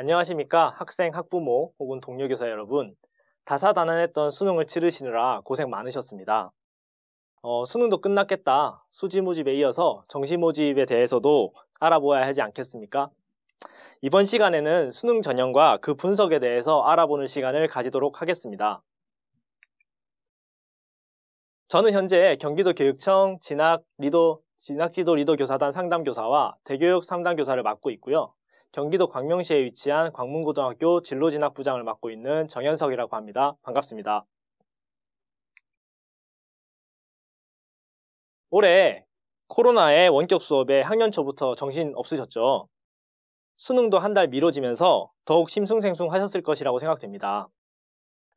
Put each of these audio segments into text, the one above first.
안녕하십니까 학생, 학부모 혹은 동료교사 여러분 다사다난했던 수능을 치르시느라 고생 많으셨습니다. 어, 수능도 끝났겠다 수지모집에 이어서 정시모집에 대해서도 알아보아야 하지 않겠습니까? 이번 시간에는 수능 전형과 그 분석에 대해서 알아보는 시간을 가지도록 하겠습니다. 저는 현재 경기도 교육청 진학 리더 진학지도 리더 교사단 상담 교사와 대교육 상담 교사를 맡고 있고요. 경기도 광명시에 위치한 광문고등학교 진로진학부장을 맡고 있는 정현석이라고 합니다. 반갑습니다. 올해 코로나의 원격 수업에 학년 초부터 정신 없으셨죠? 수능도 한 달 미뤄지면서 더욱 심승생숭 하셨을 것이라고 생각됩니다.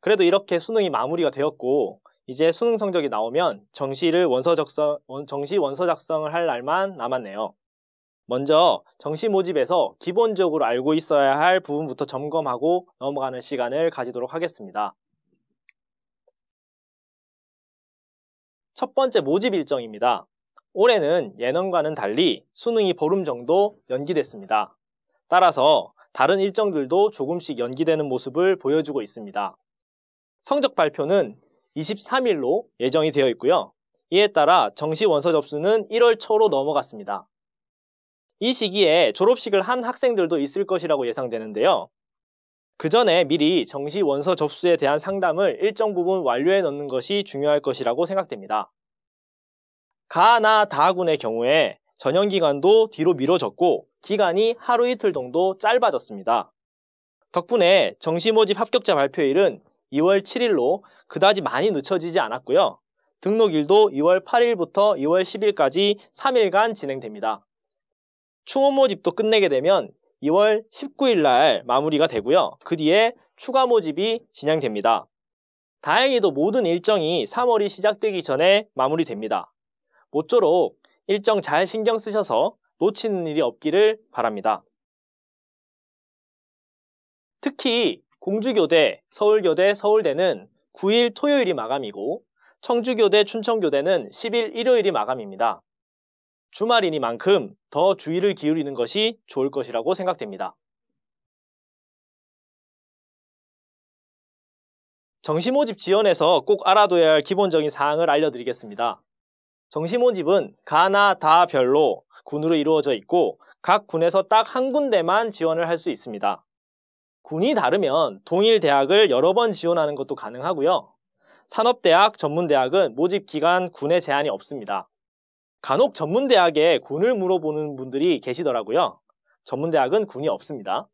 그래도 이렇게 수능이 마무리가 되었고 이제 수능 성적이 나오면 정시를 원서 작성, 정시 원서 작성을 할 날만 남았네요. 먼저 정시 모집에서 기본적으로 알고 있어야 할 부분부터 점검하고 넘어가는 시간을 가지도록 하겠습니다. 첫 번째 모집 일정입니다. 올해는 예년과는 달리 수능이 보름 정도 연기됐습니다. 따라서 다른 일정들도 조금씩 연기되는 모습을 보여주고 있습니다. 성적 발표는 23일로 예정이 되어 있고요. 이에 따라 정시 원서 접수는 1월 초로 넘어갔습니다. 이 시기에 졸업식을 한 학생들도 있을 것이라고 예상되는데요. 그 전에 미리 정시 원서 접수에 대한 상담을 일정 부분 완료해 놓는 것이 중요할 것이라고 생각됩니다. 가나 다군의 경우에 전형 기간도 뒤로 미뤄졌고 기간이 하루 이틀 정도 짧아졌습니다. 덕분에 정시 모집 합격자 발표일은 2월 7일로 그다지 많이 늦춰지지 않았고요. 등록일도 2월 8일부터 2월 10일까지 3일간 진행됩니다. 추원 모집도 끝내게 되면 2월 19일 날 마무리가 되고요. 그 뒤에 추가 모집이 진행됩니다. 다행히도 모든 일정이 3월이 시작되기 전에 마무리됩니다. 모쪼록 일정 잘 신경 쓰셔서 놓치는 일이 없기를 바랍니다. 특히 공주교대, 서울교대, 서울대는 9일 토요일이 마감이고 청주교대, 춘천교대는 10일 일요일이 마감입니다. 주말이니만큼 더 주의를 기울이는 것이 좋을 것이라고 생각됩니다. 정시모집 지원에서 꼭 알아둬야 할 기본적인 사항을 알려드리겠습니다. 정시모집은 가나 다별로 군으로 이루어져 있고 각 군에서 딱 한 군데만 지원을 할 수 있습니다. 군이 다르면 동일 대학을 여러 번 지원하는 것도 가능하고요. 산업대학, 전문대학은 모집 기간 군에 제한이 없습니다. 간혹 전문대학에 군을 물어보는 분들이 계시더라고요. 전문대학은 군이 없습니다.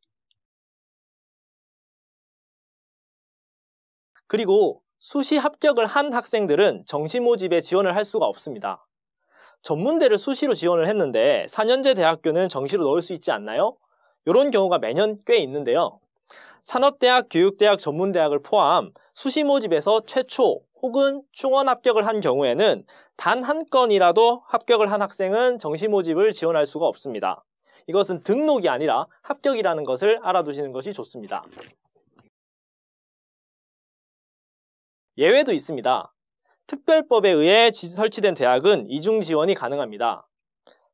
그리고 수시 합격을 한 학생들은 정시모집에 지원을 할 수가 없습니다. 전문대를 수시로 지원을 했는데 4년제 대학교는 정시로 넣을 수 있지 않나요? 이런 경우가 매년 꽤 있는데요. 산업대학, 교육대학, 전문대학을 포함 수시 모집에서 최초 혹은 충원 합격을 한 경우에는 단 한 건이라도 합격을 한 학생은 정시 모집을 지원할 수가 없습니다. 이것은 등록이 아니라 합격이라는 것을 알아두시는 것이 좋습니다. 예외도 있습니다. 특별법에 의해 설치된 대학은 이중 지원이 가능합니다.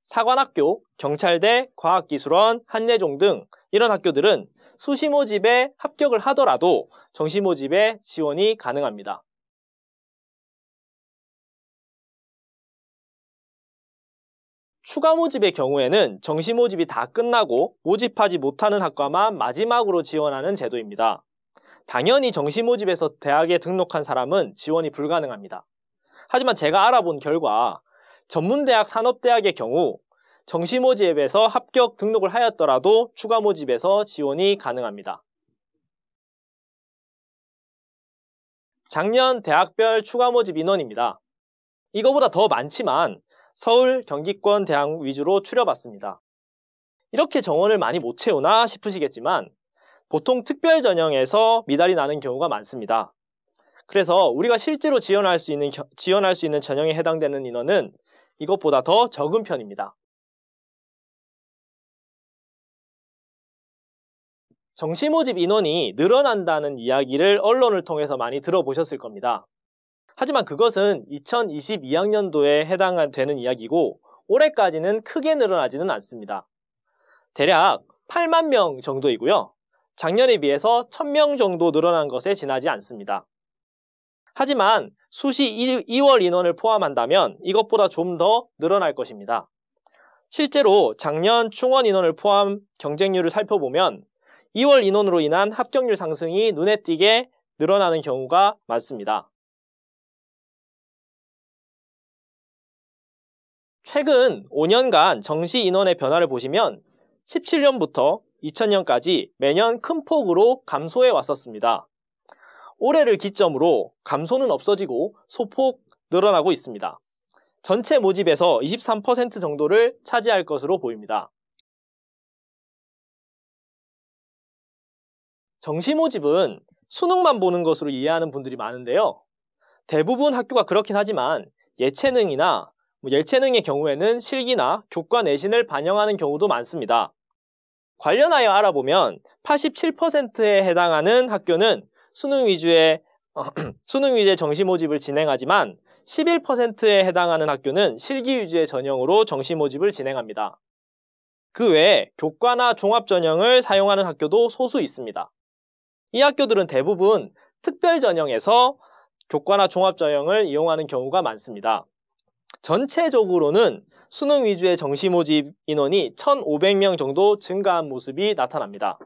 사관학교, 경찰대, 과학기술원, 한예종 등 이런 학교들은 수시 모집에 합격을 하더라도 정시 모집에 지원이 가능합니다. 추가 모집의 경우에는 정시 모집이 다 끝나고 모집하지 못하는 학과만 마지막으로 지원하는 제도입니다. 당연히 정시 모집에서 대학에 등록한 사람은 지원이 불가능합니다. 하지만 제가 알아본 결과 전문대학 산업대학의 경우 정시 모집에서 합격 등록을 하였더라도 추가 모집에서 지원이 가능합니다. 작년 대학별 추가 모집 인원입니다. 이거보다 더 많지만 서울, 경기권 대학 위주로 추려봤습니다. 이렇게 정원을 많이 못 채우나 싶으시겠지만 보통 특별 전형에서 미달이 나는 경우가 많습니다. 그래서 우리가 실제로 지원할 수 있는, 지원할 수 있는 전형에 해당되는 인원은 이것보다 더 적은 편입니다. 정시 모집 인원이 늘어난다는 이야기를 언론을 통해서 많이 들어보셨을 겁니다. 하지만 그것은 2022학년도에 해당되는 이야기고 올해까지는 크게 늘어나지는 않습니다. 대략 8만 명 정도이고요. 작년에 비해서 1000명 정도 늘어난 것에 지나지 않습니다. 하지만 수시 2월 인원을 포함한다면 이것보다 좀 더 늘어날 것입니다. 실제로 작년 충원 인원을 포함 경쟁률을 살펴보면 2월 인원으로 인한 합격률 상승이 눈에 띄게 늘어나는 경우가 많습니다. 최근 5년간 정시 인원의 변화를 보시면 17년부터 2000년까지 매년 큰 폭으로 감소해 왔었습니다. 올해를 기점으로 감소는 없어지고 소폭 늘어나고 있습니다. 전체 모집에서 23% 정도를 차지할 것으로 보입니다. 정시 모집은 수능만 보는 것으로 이해하는 분들이 많은데요. 대부분 학교가 그렇긴 하지만 예체능이나 뭐 열체능의 경우에는 실기나 교과 내신을 반영하는 경우도 많습니다. 관련하여 알아보면 87%에 해당하는 학교는 수능 위주의 어, 수능 위주의 정시 모집을 진행하지만 11%에 해당하는 학교는 실기 위주의 전형으로 정시 모집을 진행합니다. 그 외에 교과나 종합 전형을 사용하는 학교도 소수 있습니다. 이 학교들은 대부분 특별 전형에서 교과나 종합 전형을 이용하는 경우가 많습니다. 전체적으로는 수능 위주의 정시 모집 인원이 1,500명 정도 증가한 모습이 나타납니다.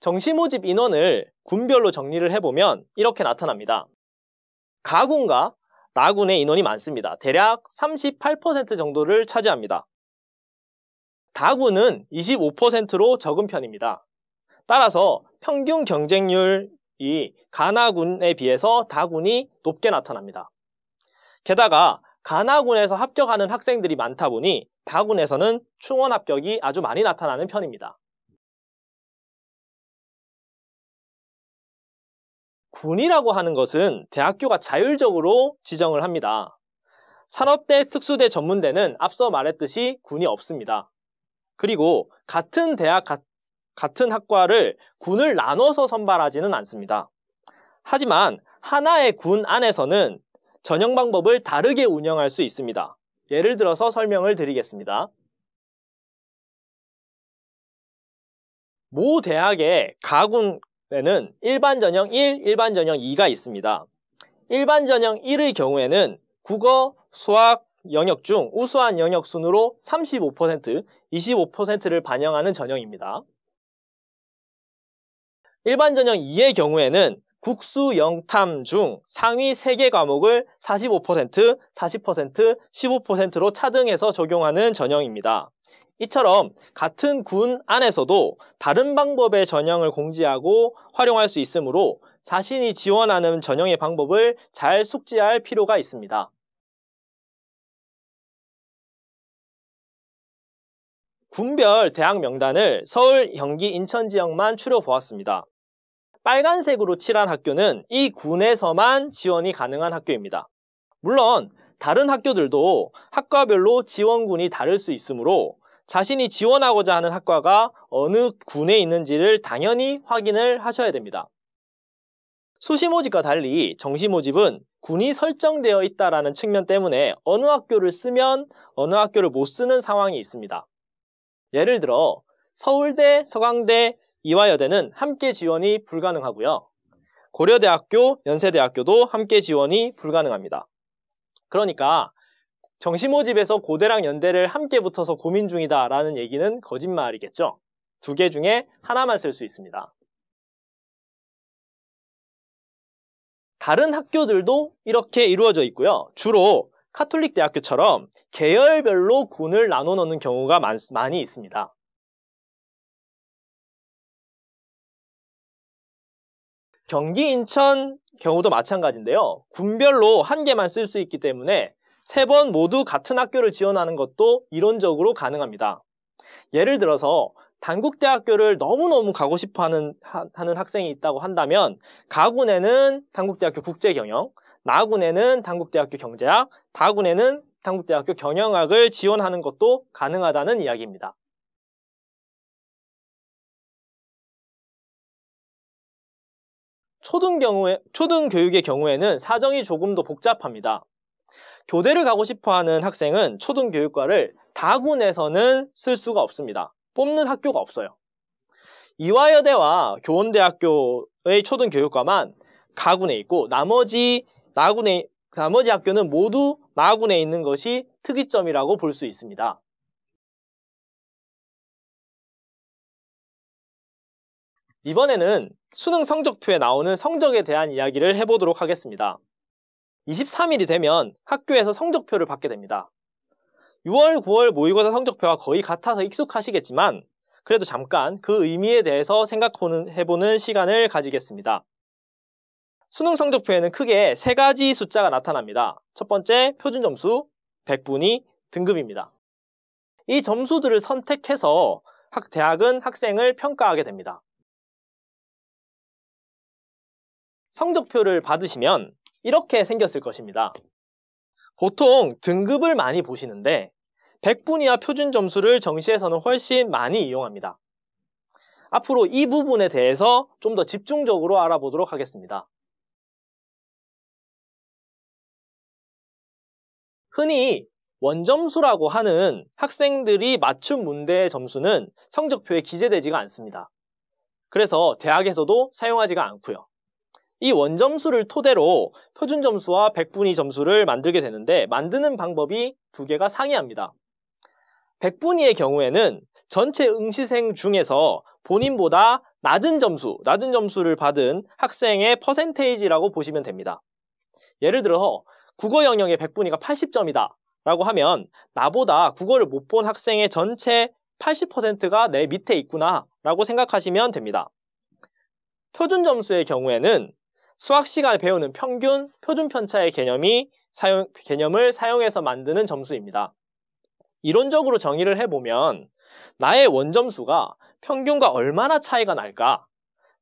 정시 모집 인원을 군별로 정리를 해보면 이렇게 나타납니다. 가군과 나군의 인원이 많습니다. 대략 38% 정도를 차지합니다. 다군은 25%로 적은 편입니다. 따라서 평균 경쟁률 이 가나군에 비해서 다군이 높게 나타납니다. 게다가 가나군에서 합격하는 학생들이 많다 보니 다군에서는 충원 합격이 아주 많이 나타나는 편입니다. 군이라고 하는 것은 대학교가 자율적으로 지정을 합니다. 산업대, 특수대, 전문대는 앞서 말했듯이 군이 없습니다. 그리고 같은 대학, 같은 학과를 군을 나눠서 선발하지는 않습니다. 하지만 하나의 군 안에서는 전형 방법을 다르게 운영할 수 있습니다. 예를 들어서 설명을 드리겠습니다. 모 대학의 가군에는 일반 전형 1, 일반 전형 2가 있습니다. 일반 전형 1의 경우에는 국어, 수학, 영역 중 우수한 영역 순으로 35%, 25%를 반영하는 전형입니다. 일반 전형 2의 경우에는 국수, 영탐 중 상위 3개 과목을 45%, 40%, 15%로 차등해서 적용하는 전형입니다. 이처럼 같은 군 안에서도 다른 방법의 전형을 공지하고 활용할 수 있으므로 자신이 지원하는 전형의 방법을 잘 숙지할 필요가 있습니다. 군별 대학 명단을 서울, 경기, 인천 지역만 추려보았습니다. 빨간색으로 칠한 학교는 이 군에서만 지원이 가능한 학교입니다. 물론 다른 학교들도 학과별로 지원군이 다를 수 있으므로 자신이 지원하고자 하는 학과가 어느 군에 있는지를 당연히 확인을 하셔야 됩니다. 수시모집과 달리 정시모집은 군이 설정되어 있다는 측면 때문에 어느 학교를 쓰면 어느 학교를 못 쓰는 상황이 있습니다. 예를 들어 서울대, 서강대, 이화여대는 함께 지원이 불가능하고요. 고려대학교, 연세대학교도 함께 지원이 불가능합니다. 그러니까 정시모집에서 고대랑 연대를 함께 붙어서 고민 중이다 라는 얘기는 거짓말이겠죠. 두 개 중에 하나만 쓸 수 있습니다. 다른 학교들도 이렇게 이루어져 있고요. 주로 카톨릭 대학교처럼 계열별로 군을 나눠 놓는 경우가 많, 많이 있습니다. 경기 인천 경우도 마찬가지인데요. 군별로 한 개만 쓸 수 있기 때문에 세 번 모두 같은 학교를 지원하는 것도 이론적으로 가능합니다. 예를 들어서 단국대학교를 너무너무 가고 싶어 하는, 하는 학생이 있다고 한다면 가군에는 단국대학교 국제경영, 나군에는 단국대학교 경제학, 다군에는 단국대학교 경영학을 지원하는 것도 가능하다는 이야기입니다. 초등 경우에 초등 교육의 경우에는 사정이 조금 더 복잡합니다. 교대를 가고 싶어하는 학생은 초등 교육과를 다군에서는쓸 수가 없습니다. 뽑는 학교가 없어요. 이화여대와 교원대학교의 초등 교육과만 가군에 있고 나머지 나군에 나머지 학교는 모두 나군에 있는 것이 특이점이라고 볼 수 있습니다. 이번에는 수능 성적표에 나오는 성적에 대한 이야기를 해보도록 하겠습니다. 23일이 되면 학교에서 성적표를 받게 됩니다. 6월, 9월 모의고사 성적표와 거의 같아서 익숙하시겠지만 그래도 잠깐 그 의미에 대해서 생각해보는 시간을 가지겠습니다. 수능 성적표에는 크게 세 가지 숫자가 나타납니다. 첫 번째, 표준 점수, 1 0 0분위 등급입니다. 이 점수들을 선택해서 대학은 학생을 평가하게 됩니다. 성적표를 받으시면 이렇게 생겼을 것입니다. 보통 등급을 많이 보시는데 100분 이하 표준 점수를 정시에서는 훨씬 많이 이용합니다. 앞으로 이 부분에 대해서 좀 더 집중적으로 알아보도록 하겠습니다. 흔히 원점수라고 하는 학생들이 맞춘 문제의 점수는 성적표에 기재되지가 않습니다. 그래서 대학에서도 사용하지가 않고요. 이 원점수를 토대로 표준점수와 백분위 점수를 만들게 되는데 만드는 방법이 두 개가 상이합니다. 백분위의 경우에는 전체 응시생 중에서 본인보다 낮은 점수, 낮은 점수를 받은 학생의 퍼센테이지라고 보시면 됩니다. 예를 들어 국어 영역의 백분위가 80점이다 라고 하면 나보다 국어를 못 본 학생의 전체 80%가 내 밑에 있구나 라고 생각하시면 됩니다. 표준 점수의 경우에는 수학 시간에 배우는 평균, 표준 편차의 개념이 사용, 개념을 사용해서 만드는 점수입니다. 이론적으로 정의를 해보면 나의 원점수가 평균과 얼마나 차이가 날까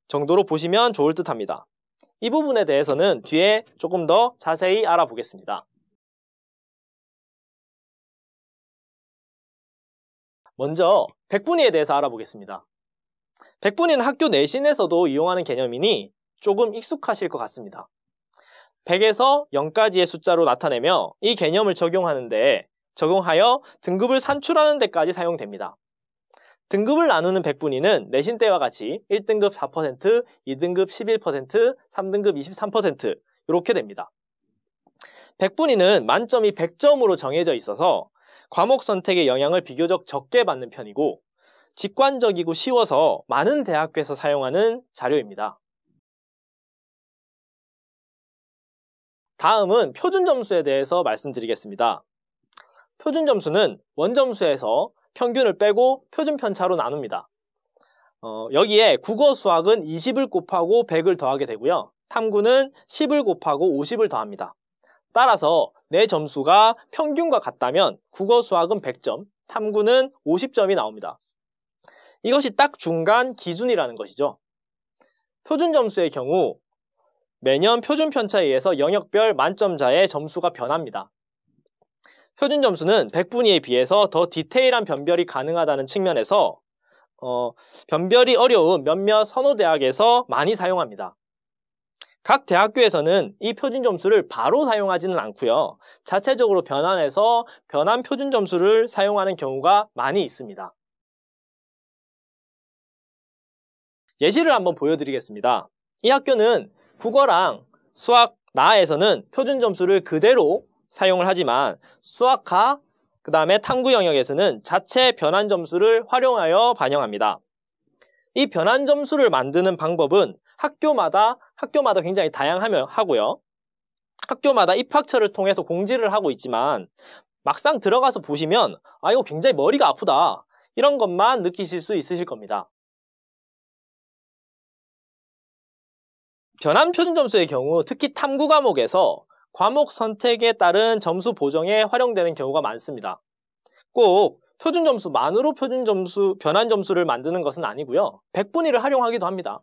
정도로 보시면 좋을 듯 합니다. 이 부분에 대해서는 뒤에 조금 더 자세히 알아보겠습니다. 먼저 백분위에 대해서 알아보겠습니다. 백분위는 학교 내신에서도 이용하는 개념이니 조금 익숙하실 것 같습니다. 100에서 0까지의 숫자로 나타내며 이 개념을 적용하는데 적용하여 등급을 산출하는 데까지 사용됩니다. 등급을 나누는 100분위는 내신 때와 같이 1등급 4%, 2등급 11%, 3등급 23% 이렇게 됩니다. 100분위는 만점이 100점으로 정해져 있어서 과목 선택의 영향을 비교적 적게 받는 편이고 직관적이고 쉬워서 많은 대학교에서 사용하는 자료입니다. 다음은 표준 점수에 대해서 말씀드리겠습니다. 표준 점수는 원점수에서 평균을 빼고 표준 편차로 나눕니다. 어, 여기에 국어 수학은 20을 곱하고 100을 더하게 되고요. 탐구는 10을 곱하고 50을 더합니다. 따라서 내 점수가 평균과 같다면 국어 수학은 100점, 탐구는 50점이 나옵니다. 이것이 딱 중간 기준이라는 것이죠. 표준 점수의 경우 매년 표준 편차에 의해서 영역별 만점자의 점수가 변합니다. 표준 점수는 100분위에 비해서 더 디테일한 변별이 가능하다는 측면에서 어, 변별이 어려운 몇몇 선호대학에서 많이 사용합니다. 각 대학교에서는 이 표준 점수를 바로 사용하지는 않고요. 자체적으로 변환해서 변환 표준 점수를 사용하는 경우가 많이 있습니다. 예시를 한번 보여드리겠습니다. 이 학교는 국어랑 수학 나에서는 표준 점수를 그대로 사용을 하지만 수학하 그 다음에 탐구 영역에서는 자체 변환 점수를 활용하여 반영합니다. 이 변환 점수를 만드는 방법은 학교마다 학교마다 굉장히 다양하며 하고요. 학교마다 입학처를 통해서 공지를 하고 있지만 막상 들어가서 보시면 아 이거 굉장히 머리가 아프다 이런 것만 느끼실 수 있으실 겁니다. 변환 표준 점수의 경우 특히 탐구 과목에서 과목 선택에 따른 점수 보정에 활용되는 경우가 많습니다. 꼭 표준 점수만으로 표준 점수, 변환 점수를 만드는 것은 아니고요. 백분위를 활용하기도 합니다.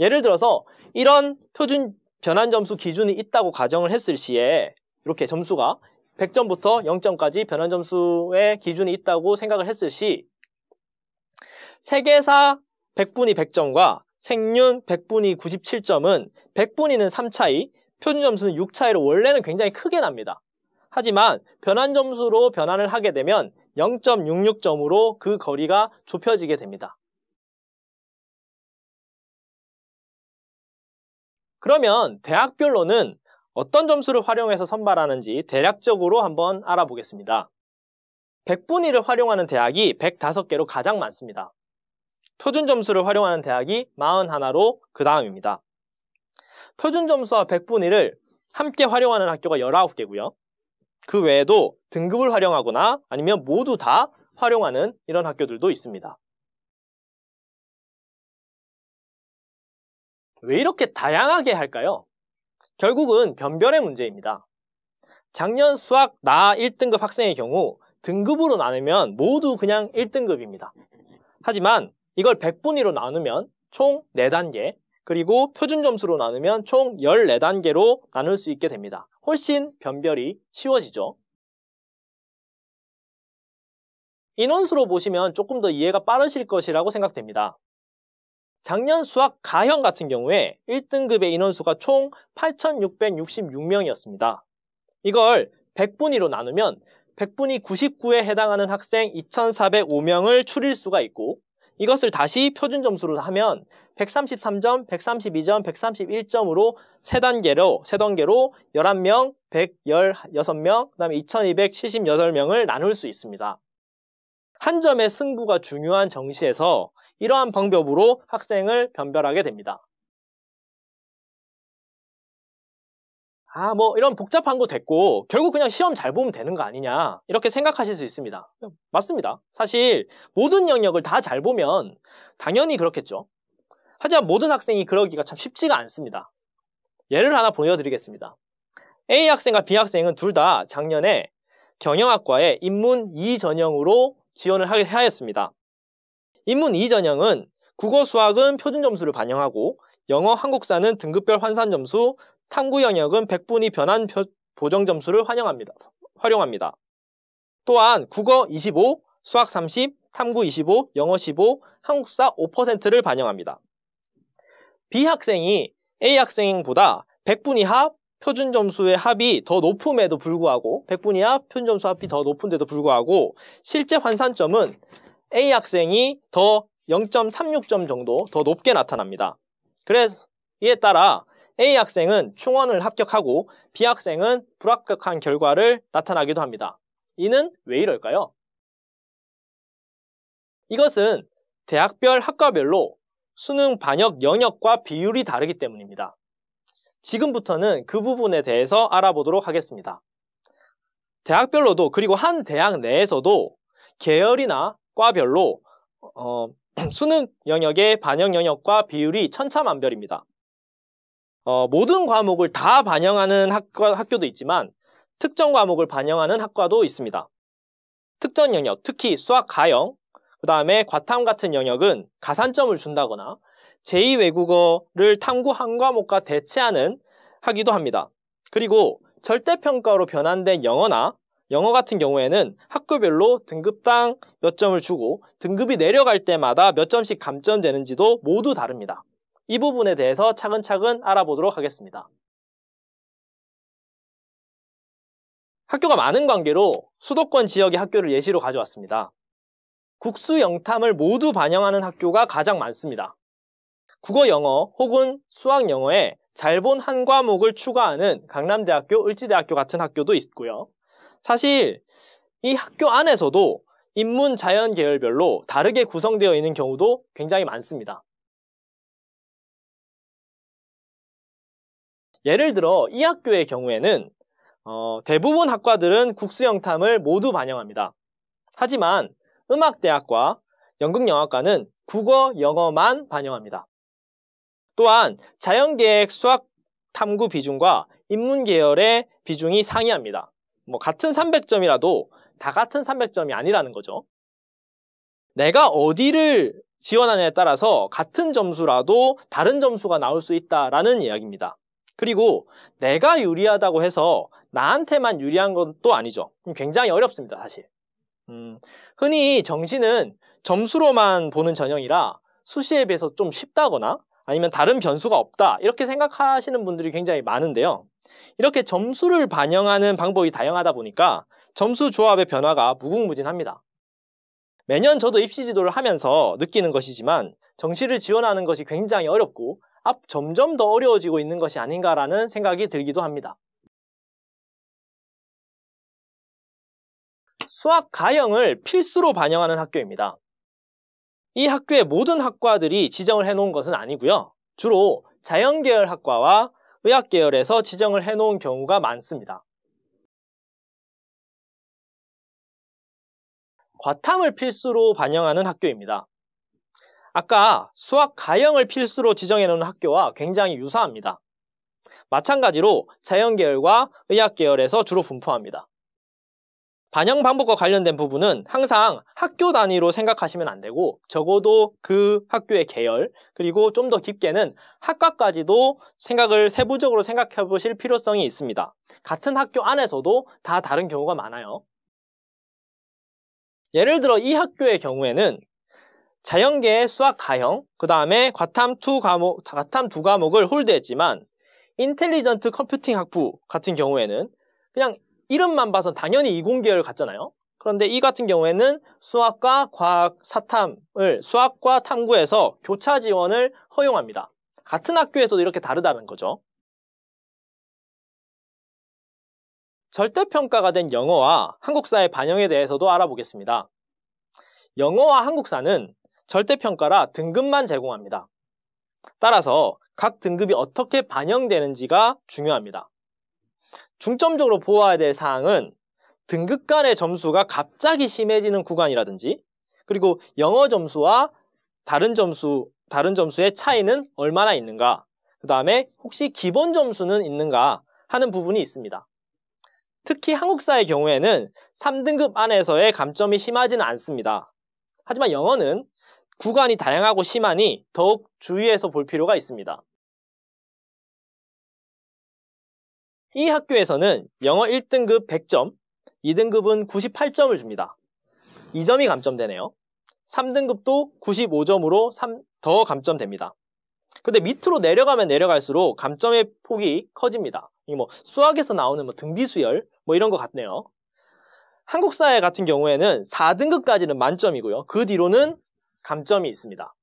예를 들어서 이런 표준 변환 점수 기준이 있다고 가정을 했을 시에 이렇게 점수가 100점부터 0점까지 변환 점수의 기준이 있다고 생각을 했을 시 세계사 1 0 0분위 100점과 생윤, 1 0 0분위 97점은 1 0 0분위는 3차이, 표준 점수는 6차이로 원래는 굉장히 크게 납니다. 하지만 변환 점수로 변환을 하게 되면 0.66점으로 그 거리가 좁혀지게 됩니다. 그러면 대학별로는 어떤 점수를 활용해서 선발하는지 대략적으로 한번 알아보겠습니다. 100분위를 활용하는 대학이 105개로 가장 많습니다. 표준 점수를 활용하는 대학이 41로 그 다음입니다. 표준 점수와 백분위를 함께 활용하는 학교가 19개고요. 그 외에도 등급을 활용하거나 아니면 모두 다 활용하는 이런 학교들도 있습니다. 왜 이렇게 다양하게 할까요? 결국은 변별의 문제입니다. 작년 수학 나 1등급 학생의 경우 등급으로 나누면 모두 그냥 1등급입니다. 하지만 이걸 100분위로 나누면 총 4단계, 그리고 표준 점수로 나누면 총 14단계로 나눌 수 있게 됩니다. 훨씬 변별이 쉬워지죠. 인원수로 보시면 조금 더 이해가 빠르실 것이라고 생각됩니다. 작년 수학 가형 같은 경우에 1등급의 인원수가 총 8,666명이었습니다. 이걸 100분위로 나누면 100분위 99에 해당하는 학생 2,405명을 추릴 수가 있고 이것을 다시 표준 점수로 하면 133점, 132점, 131점으로 세 단계로 세 단계로 11명, 116명, 그다음에 2278명을 나눌 수 있습니다. 한 점의 승부가 중요한 정시에서 이러한 방법으로 학생을 변별하게 됩니다. 아, 뭐 이런 복잡한 거 됐고 결국 그냥 시험 잘 보면 되는 거 아니냐 이렇게 생각하실 수 있습니다. 맞습니다. 사실 모든 영역을 다 잘 보면 당연히 그렇겠죠. 하지만 모든 학생이 그러기가 참 쉽지가 않습니다. 예를 하나 보여드리겠습니다. A 학생과 B 학생은 둘 다 작년에 경영학과에 입문2 전형으로 지원을 하였습니다. 입문2 전형은 국어 수학은 표준 점수를 반영하고 영어 한국사는 등급별 환산 점수, 탐구 영역은 1 0 0분위 변환 보정 점수를 환영합니다. 활용합니다. 또한 국어 25, 수학 30, 탐구 25, 영어 15, 한국사 5%를 반영합니다. B 학생이 A 학생보다 100분 이하 표준 점수의 합이 더 높음에도 불구하고 100분 이하 표준 점수 합이 더 높은데도 불구하고 실제 환산점은 A 학생이 더 0.36점 정도 더 높게 나타납니다. 그래서 이에 따라 A 학생은 충원을 합격하고 B 학생은 불합격한 결과를 나타나기도 합니다. 이는 왜 이럴까요? 이것은 대학별 학과별로 수능 반역 영역과 비율이 다르기 때문입니다. 지금부터는 그 부분에 대해서 알아보도록 하겠습니다. 대학별로도 그리고 한 대학 내에서도 계열이나 과별로 어, 수능 영역의 반영 영역과 비율이 천차만별입니다. 어, 모든 과목을 다 반영하는 학과, 학교도 있지만 특정 과목을 반영하는 학과도 있습니다. 특정 영역, 특히 수학 가영, 그 다음에 과탐 같은 영역은 가산점을 준다거나 제2외국어를 탐구 한 과목과 대체하는 하기도 합니다. 그리고 절대평가로 변환된 영어나 영어 같은 경우에는 학교별로 등급당 몇 점을 주고 등급이 내려갈 때마다 몇 점씩 감점되는지도 모두 다릅니다. 이 부분에 대해서 차근차근 알아보도록 하겠습니다. 학교가 많은 관계로 수도권 지역의 학교를 예시로 가져왔습니다. 국수 영탐을 모두 반영하는 학교가 가장 많습니다. 국어 영어 혹은 수학 영어에 잘 본 한 과목을 추가하는 강남대학교, 을지대학교 같은 학교도 있고요. 사실 이 학교 안에서도 인문 자연 계열별로 다르게 구성되어 있는 경우도 굉장히 많습니다. 예를 들어 이 학교의 경우에는 어, 대부분 학과들은 국수영탐을 모두 반영합니다. 하지만 음악대학과 연극영화과는 국어, 영어만 반영합니다. 또한 자연계획 수학 탐구 비중과 인문계열의 비중이 상이합니다. 뭐 같은 300점이라도 다 같은 300점이 아니라는 거죠. 내가 어디를 지원하냐에 느 따라서 같은 점수라도 다른 점수가 나올 수 있다라는 이야기입니다. 그리고 내가 유리하다고 해서 나한테만 유리한 것도 아니죠. 굉장히 어렵습니다, 사실. 음, 흔히 정시는 점수로만 보는 전형이라 수시에 비해서 좀 쉽다거나 아니면 다른 변수가 없다 이렇게 생각하시는 분들이 굉장히 많은데요. 이렇게 점수를 반영하는 방법이 다양하다 보니까 점수 조합의 변화가 무궁무진합니다. 매년 저도 입시 지도를 하면서 느끼는 것이지만 정시를 지원하는 것이 굉장히 어렵고 앞 점점 더 어려워지고 있는 것이 아닌가라는 생각이 들기도 합니다. 수학 가형을 필수로 반영하는 학교입니다. 이 학교의 모든 학과들이 지정을 해놓은 것은 아니고요. 주로 자연계열 학과와 의학계열에서 지정을 해놓은 경우가 많습니다. 과탐을 필수로 반영하는 학교입니다. 아까 수학 가형을 필수로 지정해놓은 학교와 굉장히 유사합니다. 마찬가지로 자연계열과 의학계열에서 주로 분포합니다. 반영 방법과 관련된 부분은 항상 학교 단위로 생각하시면 안 되고 적어도 그 학교의 계열 그리고 좀 더 깊게는 학과까지도 생각을 세부적으로 생각해 보실 필요성이 있습니다. 같은 학교 안에서도 다 다른 경우가 많아요. 예를 들어 이 학교의 경우에는 자연계의 수학 가형, 그 다음에 과탐 2 과목, 과탐 두 과목을 홀드했지만 인텔리전트 컴퓨팅 학부 같은 경우에는 그냥 이름만 봐선 당연히 이공계열 같잖아요. 그런데 이 같은 경우에는 수학과 과학 사탐을 수학과 탐구에서 교차 지원을 허용합니다. 같은 학교에서도 이렇게 다르다는 거죠. 절대평가가 된 영어와 한국사의 반영에 대해서도 알아보겠습니다. 영어와 한국사는 절대평가라 등급만 제공합니다. 따라서 각 등급이 어떻게 반영되는지가 중요합니다. 중점적으로 보아야 될 사항은 등급 간의 점수가 갑자기 심해지는 구간이라든지 그리고 영어 점수와 다른 점수 다른 점수의 차이는 얼마나 있는가 그 다음에 혹시 기본 점수는 있는가 하는 부분이 있습니다. 특히 한국사의 경우에는 3등급 안에서의 감점이 심하지는 않습니다. 하지만 영어는 구간이 다양하고 심하니 더욱 주의해서 볼 필요가 있습니다. 이 학교에서는 영어 1등급 100점, 2등급은 98점을 줍니다. 2점이 감점되네요. 3등급도 95점으로 3, 더 감점됩니다. 근데 밑으로 내려가면 내려갈수록 감점의 폭이 커집니다. 뭐 수학에서 나오는 뭐 등비수열 뭐 이런 것 같네요. 한국사회 같은 경우에는 4등급까지는 만점이고요. 그 뒤로는 감점이 있습니다.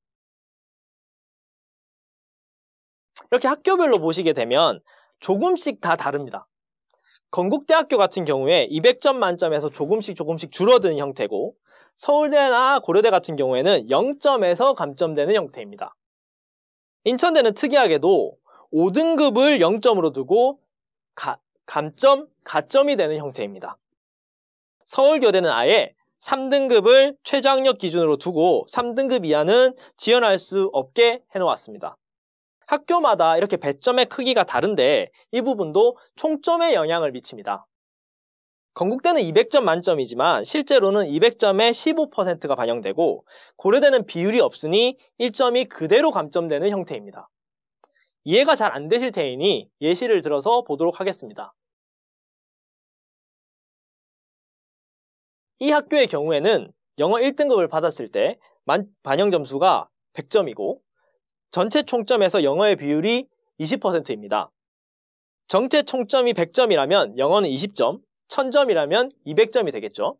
이렇게 학교별로 보시게 되면 조금씩 다 다릅니다. 건국대학교 같은 경우에 200점 만점에서 조금씩 조금씩 줄어드는 형태고 서울대나 고려대 같은 경우에는 0점에서 감점되는 형태입니다. 인천대는 특이하게도 5등급을 0점으로 두고 가, 감점, 가점이 되는 형태입니다. 서울교대는 아예 3등급을 최저학력 기준으로 두고 3등급 이하는 지원할 수 없게 해놓았습니다. 학교마다 이렇게 배점의 크기가 다른데 이 부분도 총점에 영향을 미칩니다. 건국대는 200점 만점이지만 실제로는 200점의 15%가 반영되고 고려대는 비율이 없으니 1점이 그대로 감점되는 형태입니다. 이해가 잘 안 되실 테이니 예시를 들어서 보도록 하겠습니다. 이 학교의 경우에는 영어 1등급을 받았을 때 만, 반영 점수가 100점이고 전체 총점에서 영어의 비율이 20%입니다. 정체 총점이 100점이라면 영어는 20점, 1000점이라면 200점이 되겠죠.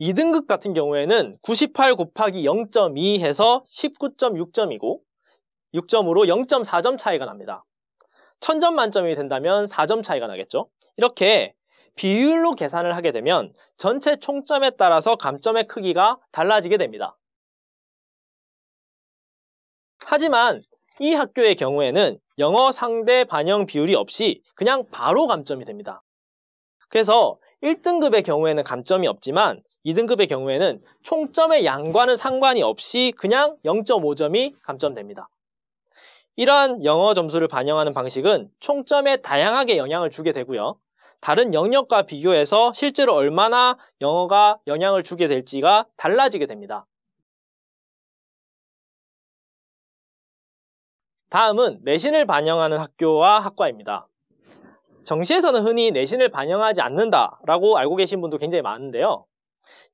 2등급 같은 경우에는 98 곱하기 0.2 해서 19.6점이고 6점으로 0.4점 차이가 납니다. 1000점 만점이 된다면 4점 차이가 나겠죠. 이렇게 비율로 계산을 하게 되면 전체 총점에 따라서 감점의 크기가 달라지게 됩니다. 하지만 이 학교의 경우에는 영어 상대 반영 비율이 없이 그냥 바로 감점이 됩니다. 그래서 1등급의 경우에는 감점이 없지만 2등급의 경우에는 총점의 양과는 상관이 없이 그냥 0.5점이 감점됩니다. 이러한 영어 점수를 반영하는 방식은 총점에 다양하게 영향을 주게 되고요. 다른 영역과 비교해서 실제로 얼마나 영어가 영향을 주게 될지가 달라지게 됩니다. 다음은 내신을 반영하는 학교와 학과입니다. 정시에서는 흔히 내신을 반영하지 않는다라고 알고 계신 분도 굉장히 많은데요.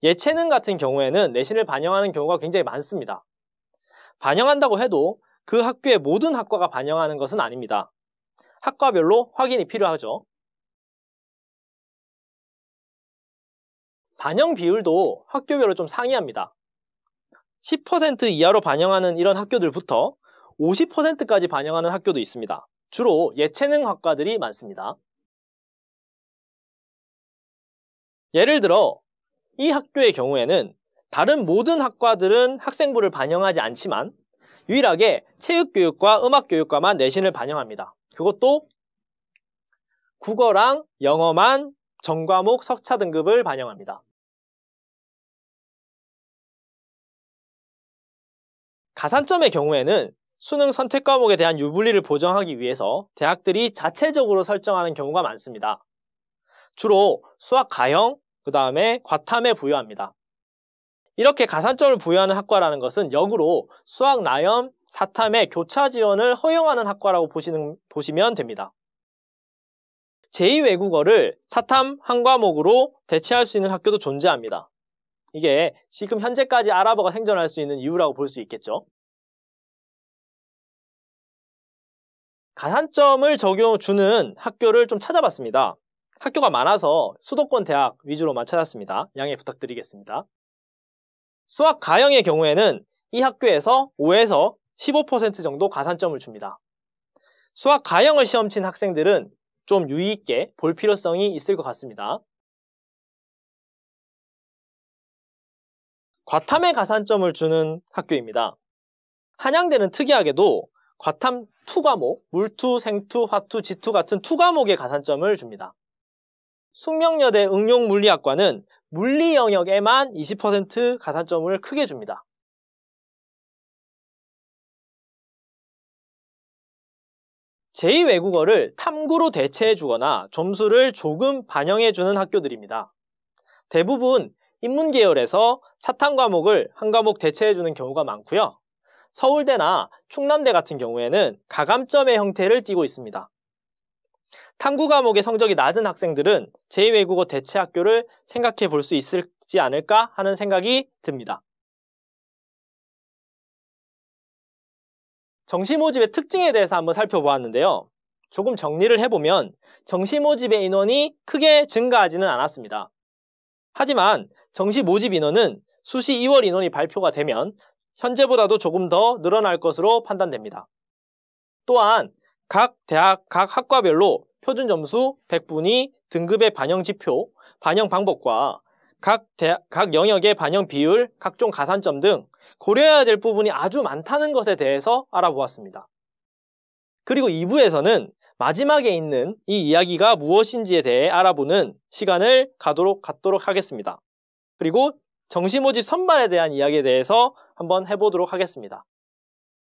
예체능 같은 경우에는 내신을 반영하는 경우가 굉장히 많습니다. 반영한다고 해도 그 학교의 모든 학과가 반영하는 것은 아닙니다. 학과별로 확인이 필요하죠. 반영 비율도 학교별로 좀 상이합니다. 10% 이하로 반영하는 이런 학교들부터 50%까지 반영하는 학교도 있습니다. 주로 예체능 학과들이 많습니다. 예를 들어 이 학교의 경우에는 다른 모든 학과들은 학생부를 반영하지 않지만 유일하게 체육교육과 음악교육과만 내신을 반영합니다. 그것도 국어랑 영어만 전과목 석차 등급을 반영합니다. 가산점의 경우에는 수능 선택 과목에 대한 유불리를 보정하기 위해서 대학들이 자체적으로 설정하는 경우가 많습니다. 주로 수학 가형, 그 다음에 과탐에 부여합니다. 이렇게 가산점을 부여하는 학과라는 것은 역으로 수학 나염, 사탐의 교차 지원을 허용하는 학과라고 보시는, 보시면 됩니다. 제2외국어를 사탐 한 과목으로 대체할 수 있는 학교도 존재합니다. 이게 지금 현재까지 아랍어가 생존할 수 있는 이유라고 볼 수 있겠죠. 가산점을 적용 주는 학교를 좀 찾아봤습니다. 학교가 많아서 수도권 대학 위주로만 찾았습니다. 양해 부탁드리겠습니다. 수학 가형의 경우에는 이 학교에서 5에서 15% 정도 가산점을 줍니다. 수학 가형을 시험 친 학생들은 좀 유의있게 볼 필요성이 있을 것 같습니다. 과탐에 가산점을 주는 학교입니다. 한양대는 특이하게도 과탐 2 과목, 물투, 생투, 화투, 지투 같은 2 과목에 가산점을 줍니다. 숙명여대 응용물리학과는 물리 영역에만 20% 가산점을 크게 줍니다. 제2외국어를 탐구로 대체해주거나 점수를 조금 반영해주는 학교들입니다. 대부분 인문 계열에서 사탐 과목을 한 과목 대체해 주는 경우가 많고요. 서울대나 충남대 같은 경우에는 가감점의 형태를 띠고 있습니다. 탐구 과목의 성적이 낮은 학생들은 제2외국어 대체 학교를 생각해 볼 수 있을지 않을까 하는 생각이 듭니다. 정시모집의 특징에 대해서 한번 살펴보았는데요. 조금 정리를 해보면 정시모집의 인원이 크게 증가하지는 않았습니다. 하지만 정시 모집 인원은 수시 2월 인원이 발표가 되면 현재보다도 조금 더 늘어날 것으로 판단됩니다. 또한 각 대학 각 학과별로 표준 점수 100분이 등급의 반영 지표, 반영 방법과 각, 대학, 각 영역의 반영 비율, 각종 가산점 등 고려해야 될 부분이 아주 많다는 것에 대해서 알아보았습니다. 그리고 2부에서는 마지막에 있는 이 이야기가 무엇인지에 대해 알아보는 시간을 가도록 갖도록 하겠습니다. 그리고 정시모집 선발에 대한 이야기에 대해서 한번 해보도록 하겠습니다.